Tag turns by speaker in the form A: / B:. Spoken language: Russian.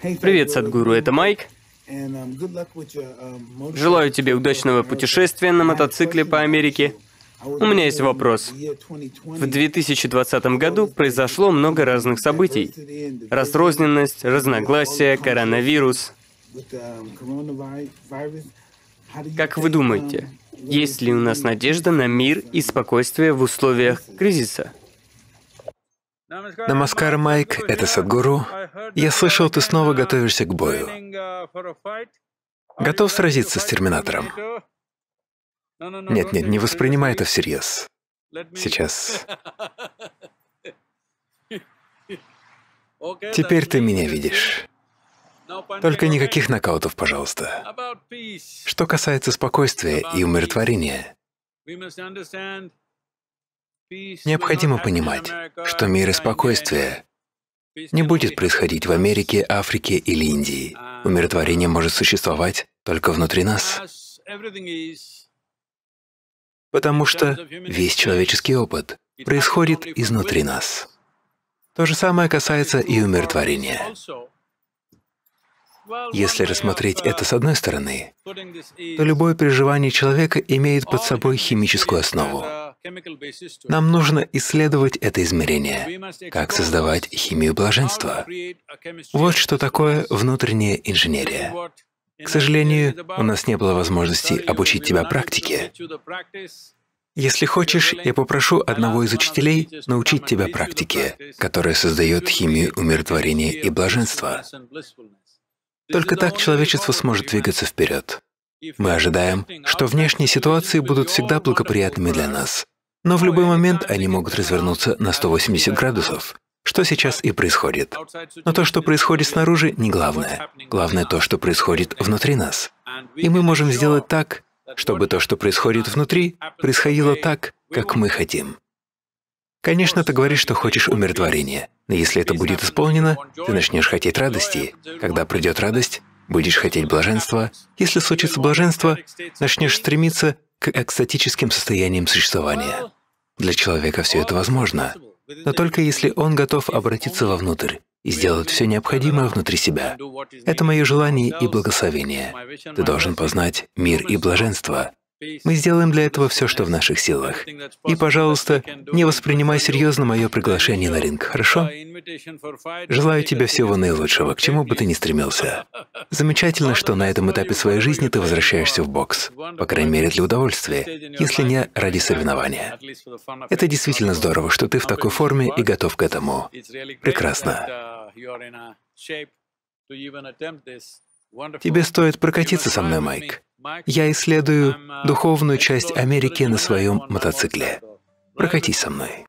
A: Привет, Садгуру, это Майк. Желаю тебе удачного путешествия на мотоцикле по Америке. У меня есть вопрос. В 2020 году произошло много разных событий. Разрозненность, разногласия, коронавирус. Как вы думаете, есть ли у нас надежда на мир и спокойствие в условиях кризиса?
B: Намаскар, Майк, это Садгуру. Я слышал, ты снова готовишься к бою. Готов сразиться с Терминатором? Нет, нет, не воспринимай это всерьез. Сейчас. Теперь ты меня видишь. Только никаких нокаутов, пожалуйста. Что касается спокойствия и умиротворения, Необходимо понимать, что мир и спокойствие не будет происходить в Америке, Африке или Индии. Умиротворение может существовать только внутри нас. Потому что весь человеческий опыт происходит изнутри нас. То же самое касается и
A: умиротворения.
B: Если рассмотреть это с одной стороны, то любое переживание человека имеет под собой химическую основу. Нам нужно исследовать это измерение, как создавать химию блаженства. Вот что такое внутренняя инженерия. К сожалению, у нас не было возможности обучить тебя практике. Если хочешь, я попрошу одного из учителей научить тебя практике, которая создает химию умиротворения и блаженства. Только так человечество сможет двигаться вперед. Мы ожидаем, что внешние ситуации будут всегда благоприятными для нас, но в любой момент они могут развернуться на 180 градусов, что сейчас и происходит. Но то, что происходит снаружи, не главное. Главное то, что происходит внутри нас. И мы можем сделать так, чтобы то, что происходит внутри, происходило так, как мы хотим. Конечно, ты говоришь, что хочешь умиротворения, но если это будет исполнено, ты начнешь хотеть радости. Когда придет радость, Будешь хотеть блаженства. Если случится блаженство, начнешь стремиться к экстатическим состояниям существования. Для человека все это возможно, но только если он готов обратиться вовнутрь и сделать все необходимое внутри себя. Это мое желание и благословение. Ты должен познать мир и блаженство. Мы сделаем для этого все, что в наших силах. И, пожалуйста, не воспринимай серьезно мое приглашение на ринг, хорошо? Желаю тебе всего наилучшего, к чему бы ты ни стремился. Замечательно, что на этом этапе своей жизни ты возвращаешься в бокс, по крайней мере для удовольствия, если не ради соревнования. Это действительно здорово, что ты в такой форме и готов к этому. Прекрасно.
A: Тебе стоит прокатиться со мной, Майк. Я
B: исследую духовную часть Америки на своем мотоцикле. Прокатись со мной.